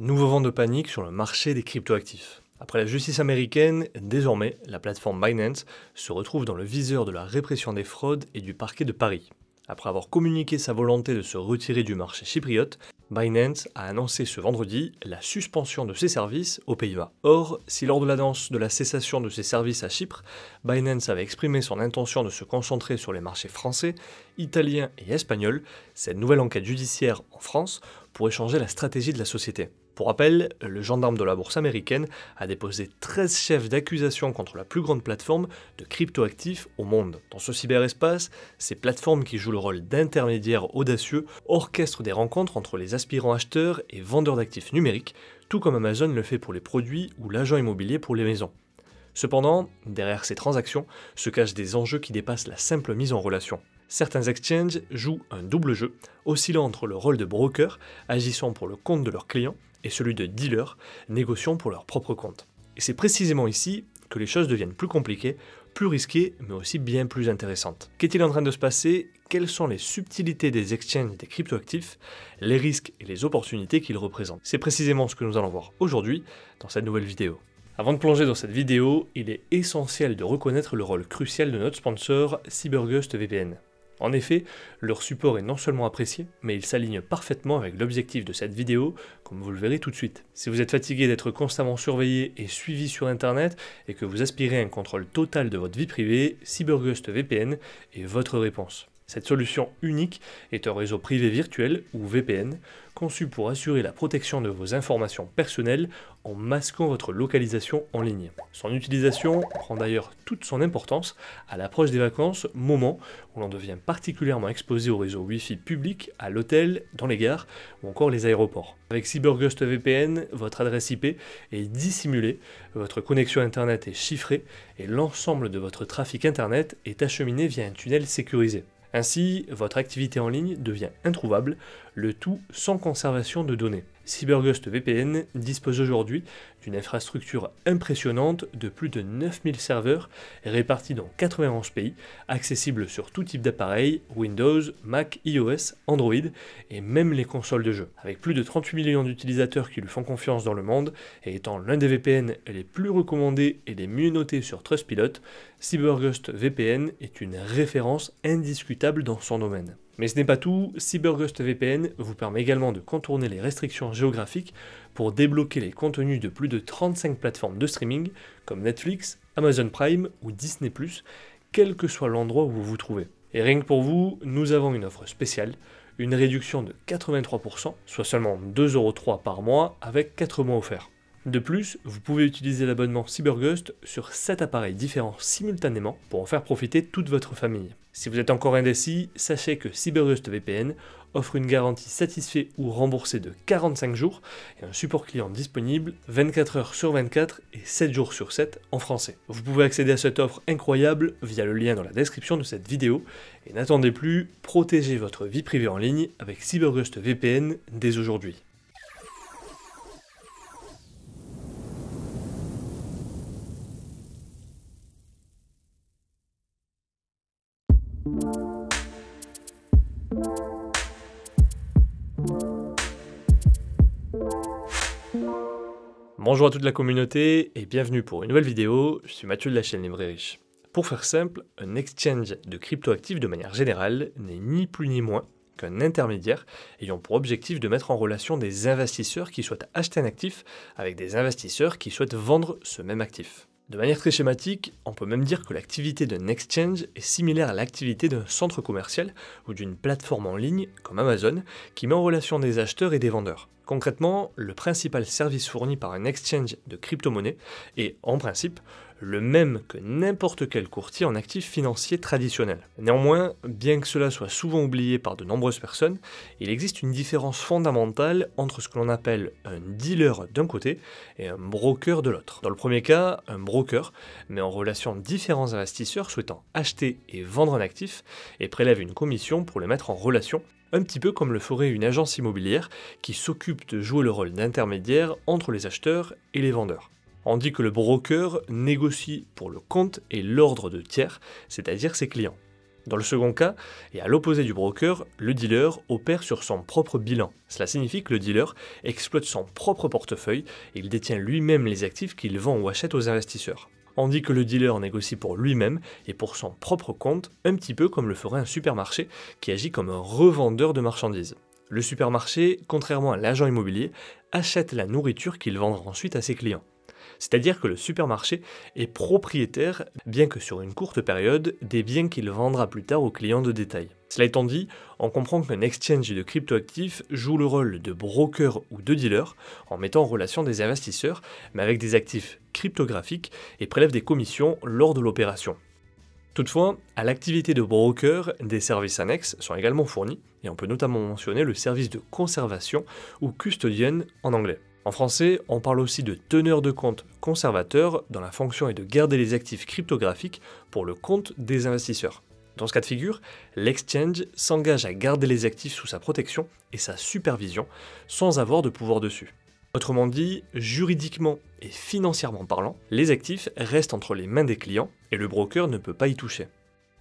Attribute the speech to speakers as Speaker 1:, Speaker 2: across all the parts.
Speaker 1: Nouveau vent de panique sur le marché des cryptoactifs. Après la justice américaine, désormais, la plateforme Binance se retrouve dans le viseur de la répression des fraudes et du parquet de Paris. Après avoir communiqué sa volonté de se retirer du marché chypriote, Binance a annoncé ce vendredi la suspension de ses services aux Pays-Bas. Or, si lors de la danse de la cessation de ses services à Chypre, Binance avait exprimé son intention de se concentrer sur les marchés français, italiens et espagnols, cette nouvelle enquête judiciaire en France pourrait changer la stratégie de la société. Pour rappel, le gendarme de la bourse américaine a déposé 13 chefs d'accusation contre la plus grande plateforme de cryptoactifs au monde. Dans ce cyberespace, ces plateformes qui jouent le rôle d'intermédiaires audacieux orchestrent des rencontres entre les aspirants acheteurs et vendeurs d'actifs numériques, tout comme Amazon le fait pour les produits ou l'agent immobilier pour les maisons. Cependant, derrière ces transactions se cachent des enjeux qui dépassent la simple mise en relation. Certains exchanges jouent un double jeu, oscillant entre le rôle de broker, agissant pour le compte de leurs clients, et celui de dealer, négociant pour leur propre compte. Et c'est précisément ici que les choses deviennent plus compliquées, plus risquées, mais aussi bien plus intéressantes. Qu'est-il en train de se passer Quelles sont les subtilités des exchanges et des cryptoactifs Les risques et les opportunités qu'ils représentent C'est précisément ce que nous allons voir aujourd'hui dans cette nouvelle vidéo. Avant de plonger dans cette vidéo, il est essentiel de reconnaître le rôle crucial de notre sponsor CyberGhost VPN. En effet, leur support est non seulement apprécié, mais il s'aligne parfaitement avec l'objectif de cette vidéo, comme vous le verrez tout de suite. Si vous êtes fatigué d'être constamment surveillé et suivi sur internet, et que vous aspirez à un contrôle total de votre vie privée, CyberGhost VPN est votre réponse. Cette solution unique est un réseau privé virtuel ou VPN conçu pour assurer la protection de vos informations personnelles en masquant votre localisation en ligne. Son utilisation prend d'ailleurs toute son importance à l'approche des vacances, moment où l'on devient particulièrement exposé au réseau Wi-Fi public, à l'hôtel, dans les gares ou encore les aéroports. Avec CyberGhost VPN, votre adresse IP est dissimulée, votre connexion Internet est chiffrée et l'ensemble de votre trafic Internet est acheminé via un tunnel sécurisé. Ainsi, votre activité en ligne devient introuvable, le tout sans conservation de données. CyberGhost VPN dispose aujourd'hui d'une infrastructure impressionnante de plus de 9000 serveurs répartis dans 91 pays, accessible sur tout type d'appareils, Windows, Mac, iOS, Android et même les consoles de jeu. Avec plus de 38 millions d'utilisateurs qui lui font confiance dans le monde et étant l'un des VPN les plus recommandés et les mieux notés sur Trustpilot, CyberGhost VPN est une référence indiscutable dans son domaine. Mais ce n'est pas tout, CyberGhost VPN vous permet également de contourner les restrictions géographiques pour débloquer les contenus de plus de 35 plateformes de streaming comme Netflix, Amazon Prime ou Disney ⁇ quel que soit l'endroit où vous vous trouvez. Et rien que pour vous, nous avons une offre spéciale, une réduction de 83%, soit seulement 2,03€ par mois avec 4 mois offerts. De plus, vous pouvez utiliser l'abonnement CyberGhost sur 7 appareils différents simultanément pour en faire profiter toute votre famille. Si vous êtes encore indécis, sachez que CyberGhost VPN offre une garantie satisfait ou remboursée de 45 jours et un support client disponible 24 heures sur 24 et 7 jours sur 7 en français. Vous pouvez accéder à cette offre incroyable via le lien dans la description de cette vidéo et n'attendez plus, protégez votre vie privée en ligne avec CyberGhost VPN dès aujourd'hui. Bonjour à toute la communauté et bienvenue pour une nouvelle vidéo, je suis Mathieu de la chaîne Libre Pour faire simple, un exchange de cryptoactifs de manière générale n'est ni plus ni moins qu'un intermédiaire ayant pour objectif de mettre en relation des investisseurs qui souhaitent acheter un actif avec des investisseurs qui souhaitent vendre ce même actif. De manière très schématique, on peut même dire que l'activité d'un exchange est similaire à l'activité d'un centre commercial ou d'une plateforme en ligne comme Amazon qui met en relation des acheteurs et des vendeurs. Concrètement, le principal service fourni par un exchange de crypto monnaie est, en principe, le même que n'importe quel courtier en actifs financiers traditionnels. Néanmoins, bien que cela soit souvent oublié par de nombreuses personnes, il existe une différence fondamentale entre ce que l'on appelle un dealer d'un côté et un broker de l'autre. Dans le premier cas, un broker met en relation différents investisseurs souhaitant acheter et vendre un actif et prélève une commission pour les mettre en relation un petit peu comme le ferait une agence immobilière qui s'occupe de jouer le rôle d'intermédiaire entre les acheteurs et les vendeurs. On dit que le broker négocie pour le compte et l'ordre de tiers, c'est-à-dire ses clients. Dans le second cas, et à l'opposé du broker, le dealer opère sur son propre bilan. Cela signifie que le dealer exploite son propre portefeuille et il détient lui-même les actifs qu'il vend ou achète aux investisseurs. On dit que le dealer négocie pour lui-même et pour son propre compte, un petit peu comme le ferait un supermarché qui agit comme un revendeur de marchandises. Le supermarché, contrairement à l'agent immobilier, achète la nourriture qu'il vendra ensuite à ses clients. C'est-à-dire que le supermarché est propriétaire, bien que sur une courte période, des biens qu'il vendra plus tard aux clients de détail. Cela étant dit, on comprend qu'un exchange de cryptoactifs joue le rôle de broker ou de dealer en mettant en relation des investisseurs, mais avec des actifs cryptographiques et prélève des commissions lors de l'opération. Toutefois, à l'activité de broker, des services annexes sont également fournis, et on peut notamment mentionner le service de conservation ou custodienne en anglais. En français, on parle aussi de teneur de compte conservateur dont la fonction est de garder les actifs cryptographiques pour le compte des investisseurs. Dans ce cas de figure, l'exchange s'engage à garder les actifs sous sa protection et sa supervision sans avoir de pouvoir dessus. Autrement dit, juridiquement et financièrement parlant, les actifs restent entre les mains des clients et le broker ne peut pas y toucher.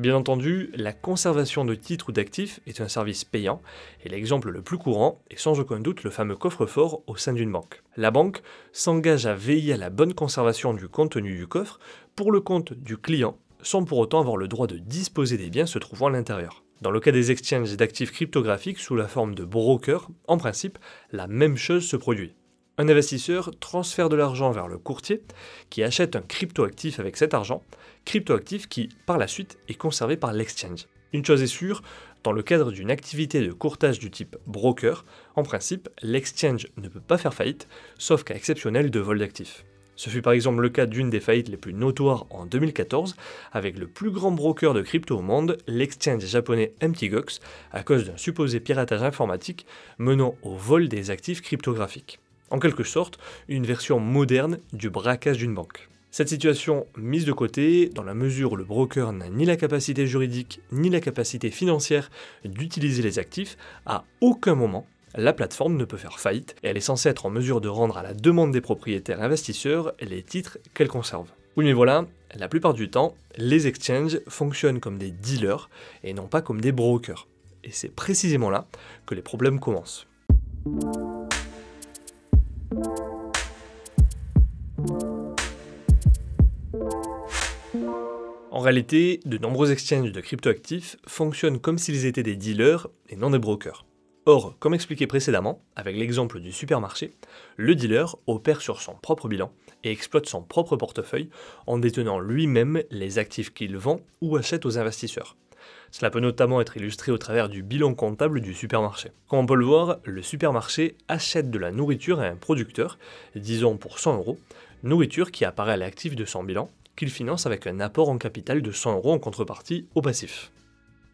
Speaker 1: Bien entendu, la conservation de titres ou d'actifs est un service payant, et l'exemple le plus courant est sans aucun doute le fameux coffre-fort au sein d'une banque. La banque s'engage à veiller à la bonne conservation du contenu du coffre pour le compte du client, sans pour autant avoir le droit de disposer des biens se trouvant à l'intérieur. Dans le cas des exchanges d'actifs cryptographiques sous la forme de brokers, en principe, la même chose se produit. Un investisseur transfère de l'argent vers le courtier qui achète un cryptoactif avec cet argent, cryptoactif qui par la suite est conservé par l'exchange. Une chose est sûre, dans le cadre d'une activité de courtage du type broker, en principe, l'exchange ne peut pas faire faillite, sauf cas exceptionnel de vol d'actifs. Ce fut par exemple le cas d'une des faillites les plus notoires en 2014, avec le plus grand broker de crypto au monde, l'exchange japonais MTGOX, à cause d'un supposé piratage informatique menant au vol des actifs cryptographiques en quelque sorte une version moderne du braquage d'une banque. Cette situation mise de côté, dans la mesure où le broker n'a ni la capacité juridique ni la capacité financière d'utiliser les actifs, à aucun moment la plateforme ne peut faire faillite et elle est censée être en mesure de rendre à la demande des propriétaires investisseurs les titres qu'elle conserve. Oui mais voilà, la plupart du temps, les exchanges fonctionnent comme des dealers et non pas comme des brokers. Et c'est précisément là que les problèmes commencent. En réalité, de nombreux exchanges de cryptoactifs fonctionnent comme s'ils étaient des dealers et non des brokers. Or, comme expliqué précédemment, avec l'exemple du supermarché, le dealer opère sur son propre bilan et exploite son propre portefeuille en détenant lui-même les actifs qu'il vend ou achète aux investisseurs. Cela peut notamment être illustré au travers du bilan comptable du supermarché. Comme on peut le voir, le supermarché achète de la nourriture à un producteur, disons pour 100 euros, nourriture qui apparaît à l'actif de son bilan qu'il finance avec un apport en capital de 100 euros en contrepartie au passif.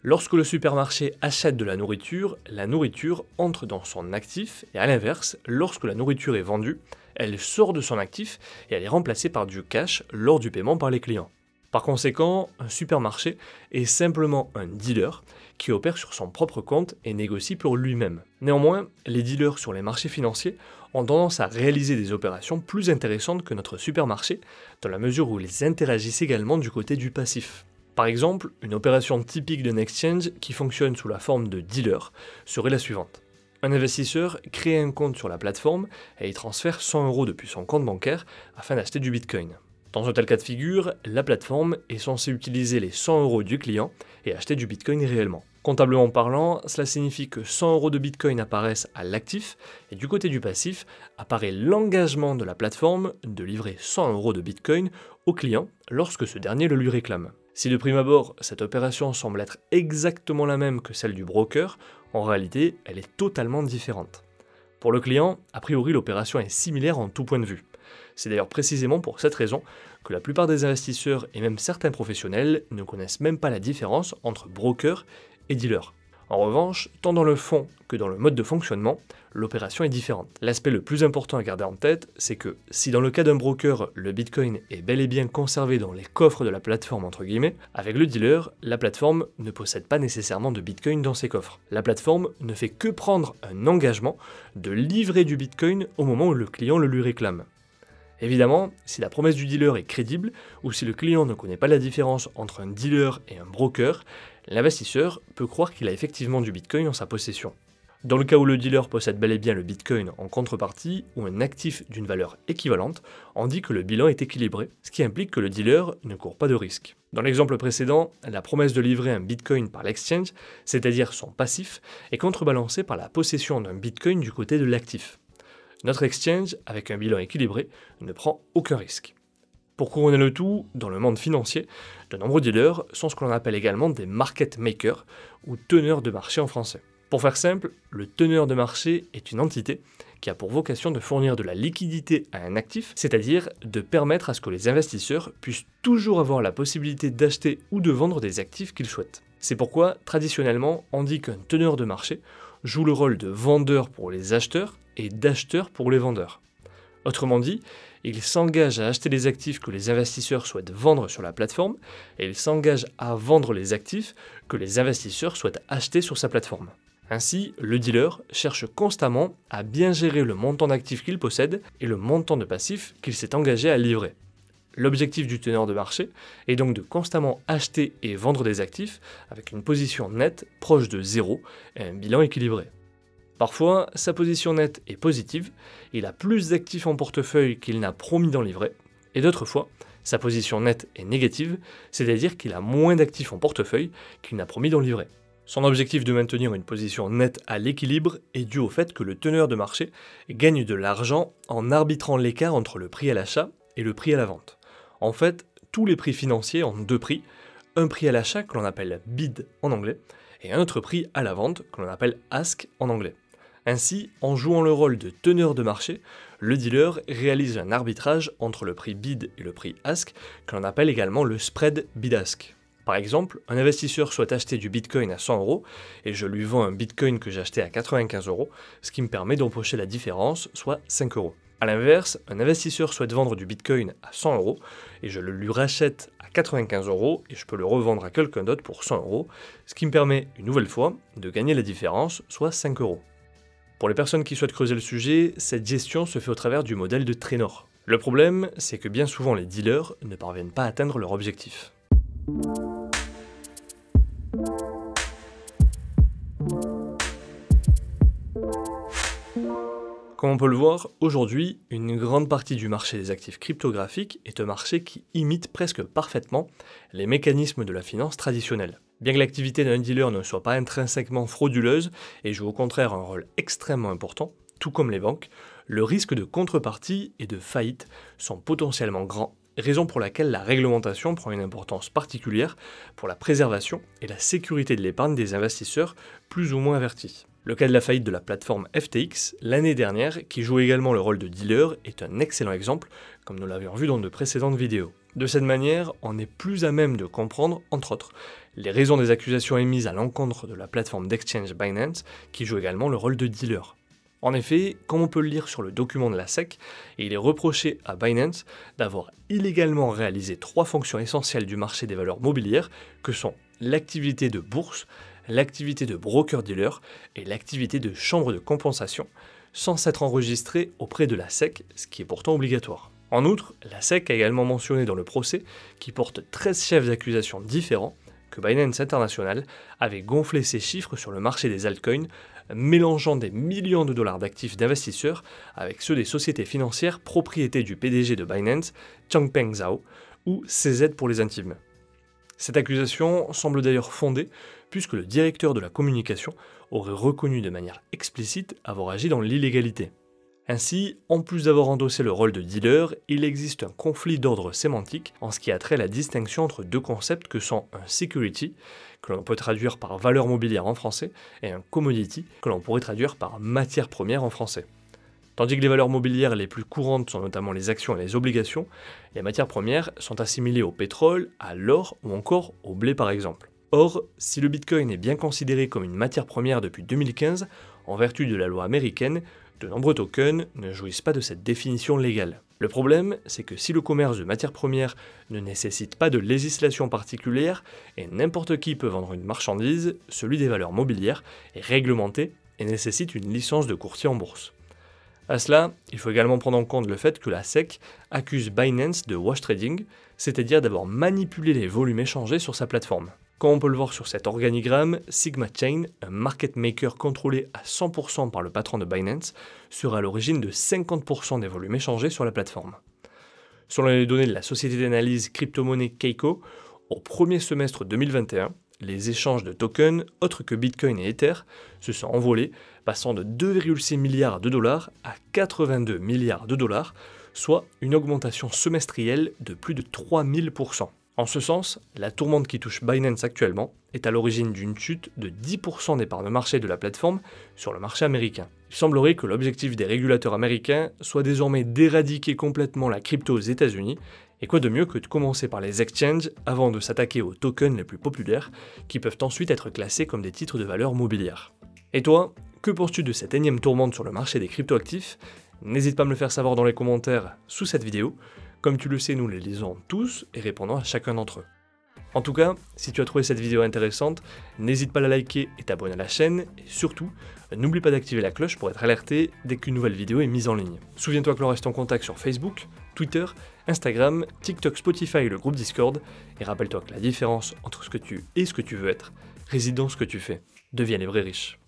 Speaker 1: Lorsque le supermarché achète de la nourriture, la nourriture entre dans son actif et à l'inverse, lorsque la nourriture est vendue, elle sort de son actif et elle est remplacée par du cash lors du paiement par les clients. Par conséquent, un supermarché est simplement un dealer qui opère sur son propre compte et négocie pour lui-même. Néanmoins, les dealers sur les marchés financiers ont tendance à réaliser des opérations plus intéressantes que notre supermarché, dans la mesure où ils interagissent également du côté du passif. Par exemple, une opération typique d'un exchange qui fonctionne sous la forme de dealer serait la suivante. Un investisseur crée un compte sur la plateforme et y transfère 100 euros depuis son compte bancaire afin d'acheter du Bitcoin. Dans un tel cas de figure, la plateforme est censée utiliser les 100 euros du client et acheter du Bitcoin réellement. Comptablement parlant, cela signifie que 100 euros de Bitcoin apparaissent à l'actif et du côté du passif apparaît l'engagement de la plateforme de livrer 100 euros de Bitcoin au client lorsque ce dernier le lui réclame. Si de prime abord cette opération semble être exactement la même que celle du broker, en réalité elle est totalement différente. Pour le client, a priori l'opération est similaire en tout point de vue. C'est d'ailleurs précisément pour cette raison que la plupart des investisseurs et même certains professionnels ne connaissent même pas la différence entre broker et dealer. En revanche, tant dans le fond que dans le mode de fonctionnement, l'opération est différente. L'aspect le plus important à garder en tête, c'est que si dans le cas d'un broker, le Bitcoin est bel et bien conservé dans les coffres de la plateforme entre guillemets, avec le dealer, la plateforme ne possède pas nécessairement de Bitcoin dans ses coffres. La plateforme ne fait que prendre un engagement de livrer du Bitcoin au moment où le client le lui réclame. Évidemment, si la promesse du dealer est crédible ou si le client ne connaît pas la différence entre un dealer et un broker, l'investisseur peut croire qu'il a effectivement du Bitcoin en sa possession. Dans le cas où le dealer possède bel et bien le Bitcoin en contrepartie ou un actif d'une valeur équivalente, on dit que le bilan est équilibré, ce qui implique que le dealer ne court pas de risque. Dans l'exemple précédent, la promesse de livrer un Bitcoin par l'exchange, c'est-à-dire son passif, est contrebalancée par la possession d'un Bitcoin du côté de l'actif. Notre exchange, avec un bilan équilibré, ne prend aucun risque. Pour couronner le tout, dans le monde financier, de nombreux dealers sont ce que l'on appelle également des market makers ou teneurs de marché en français. Pour faire simple, le teneur de marché est une entité qui a pour vocation de fournir de la liquidité à un actif, c'est-à-dire de permettre à ce que les investisseurs puissent toujours avoir la possibilité d'acheter ou de vendre des actifs qu'ils souhaitent. C'est pourquoi, traditionnellement, on dit qu'un teneur de marché joue le rôle de vendeur pour les acheteurs et d'acheteurs pour les vendeurs. Autrement dit, il s'engage à acheter les actifs que les investisseurs souhaitent vendre sur la plateforme et il s'engage à vendre les actifs que les investisseurs souhaitent acheter sur sa plateforme. Ainsi, le dealer cherche constamment à bien gérer le montant d'actifs qu'il possède et le montant de passifs qu'il s'est engagé à livrer. L'objectif du teneur de marché est donc de constamment acheter et vendre des actifs avec une position nette proche de zéro et un bilan équilibré. Parfois, sa position nette est positive, il a plus d'actifs en portefeuille qu'il n'a promis d'en livrer, et d'autres fois, sa position nette est négative, c'est-à-dire qu'il a moins d'actifs en portefeuille qu'il n'a promis d'en livrer. Son objectif de maintenir une position nette à l'équilibre est dû au fait que le teneur de marché gagne de l'argent en arbitrant l'écart entre le prix à l'achat et le prix à la vente. En fait, tous les prix financiers ont deux prix, un prix à l'achat que l'on appelle bid en anglais, et un autre prix à la vente que l'on appelle ask en anglais. Ainsi, en jouant le rôle de teneur de marché, le dealer réalise un arbitrage entre le prix bid et le prix ask, que l'on appelle également le spread bid-ask. Par exemple, un investisseur souhaite acheter du bitcoin à 100 euros et je lui vends un bitcoin que j'ai acheté à 95 euros, ce qui me permet d'empocher la différence, soit 5 euros. A l'inverse, un investisseur souhaite vendre du bitcoin à 100 euros et je le lui rachète à 95 euros et je peux le revendre à quelqu'un d'autre pour 100 euros, ce qui me permet une nouvelle fois de gagner la différence, soit 5 euros. Pour les personnes qui souhaitent creuser le sujet, cette gestion se fait au travers du modèle de Trénor. Le problème, c'est que bien souvent les dealers ne parviennent pas à atteindre leur objectif. Comme on peut le voir, aujourd'hui, une grande partie du marché des actifs cryptographiques est un marché qui imite presque parfaitement les mécanismes de la finance traditionnelle. Bien que l'activité d'un dealer ne soit pas intrinsèquement frauduleuse et joue au contraire un rôle extrêmement important, tout comme les banques, le risque de contrepartie et de faillite sont potentiellement grands, raison pour laquelle la réglementation prend une importance particulière pour la préservation et la sécurité de l'épargne des investisseurs plus ou moins avertis. Le cas de la faillite de la plateforme FTX l'année dernière, qui joue également le rôle de dealer, est un excellent exemple, comme nous l'avions vu dans de précédentes vidéos. De cette manière, on est plus à même de comprendre, entre autres, les raisons des accusations émises à l'encontre de la plateforme d'exchange Binance, qui joue également le rôle de dealer. En effet, comme on peut le lire sur le document de la SEC, il est reproché à Binance d'avoir illégalement réalisé trois fonctions essentielles du marché des valeurs mobilières, que sont l'activité de bourse, l'activité de broker-dealer et l'activité de chambre de compensation, sans s'être enregistré auprès de la SEC, ce qui est pourtant obligatoire. En outre, la SEC a également mentionné dans le procès, qui porte 13 chefs d'accusation différents, que Binance International avait gonflé ses chiffres sur le marché des altcoins, mélangeant des millions de dollars d'actifs d'investisseurs avec ceux des sociétés financières propriétés du PDG de Binance, Changpeng Zhao, ou CZ pour les intimes. Cette accusation semble d'ailleurs fondée, puisque le directeur de la communication aurait reconnu de manière explicite avoir agi dans l'illégalité. Ainsi, en plus d'avoir endossé le rôle de dealer, il existe un conflit d'ordre sémantique en ce qui a trait à la distinction entre deux concepts que sont un security, que l'on peut traduire par valeur mobilière en français, et un commodity, que l'on pourrait traduire par matière première en français. Tandis que les valeurs mobilières les plus courantes sont notamment les actions et les obligations, les matières premières sont assimilées au pétrole, à l'or ou encore au blé par exemple. Or, si le Bitcoin est bien considéré comme une matière première depuis 2015, en vertu de la loi américaine, de nombreux tokens ne jouissent pas de cette définition légale. Le problème, c'est que si le commerce de matières premières ne nécessite pas de législation particulière et n'importe qui peut vendre une marchandise, celui des valeurs mobilières est réglementé et nécessite une licence de courtier en bourse. À cela, il faut également prendre en compte le fait que la SEC accuse Binance de wash trading, c'est-à-dire d'avoir manipulé les volumes échangés sur sa plateforme. Comme on peut le voir sur cet organigramme, Sigma Chain, un market maker contrôlé à 100% par le patron de Binance, sera à l'origine de 50% des volumes échangés sur la plateforme. Selon les données de la société d'analyse crypto-monnaie Keiko, au premier semestre 2021, les échanges de tokens autres que Bitcoin et Ether se sont envolés, passant de 2,6 milliards de dollars à 82 milliards de dollars, soit une augmentation semestrielle de plus de 3000%. En ce sens, la tourmente qui touche Binance actuellement est à l'origine d'une chute de 10% des parts de marché de la plateforme sur le marché américain. Il semblerait que l'objectif des régulateurs américains soit désormais d'éradiquer complètement la crypto aux États-Unis, et quoi de mieux que de commencer par les exchanges avant de s'attaquer aux tokens les plus populaires, qui peuvent ensuite être classés comme des titres de valeur mobilière. Et toi, que penses-tu de cette énième tourmente sur le marché des cryptoactifs N'hésite pas à me le faire savoir dans les commentaires sous cette vidéo. Comme tu le sais, nous les lisons tous et répondons à chacun d'entre eux. En tout cas, si tu as trouvé cette vidéo intéressante, n'hésite pas à la liker et t'abonner à la chaîne, et surtout, n'oublie pas d'activer la cloche pour être alerté dès qu'une nouvelle vidéo est mise en ligne. Souviens-toi que l'on reste en contact sur Facebook, Twitter, Instagram, TikTok, Spotify et le groupe Discord, et rappelle-toi que la différence entre ce que tu es et ce que tu veux être réside dans ce que tu fais. Deviens les vrais riches.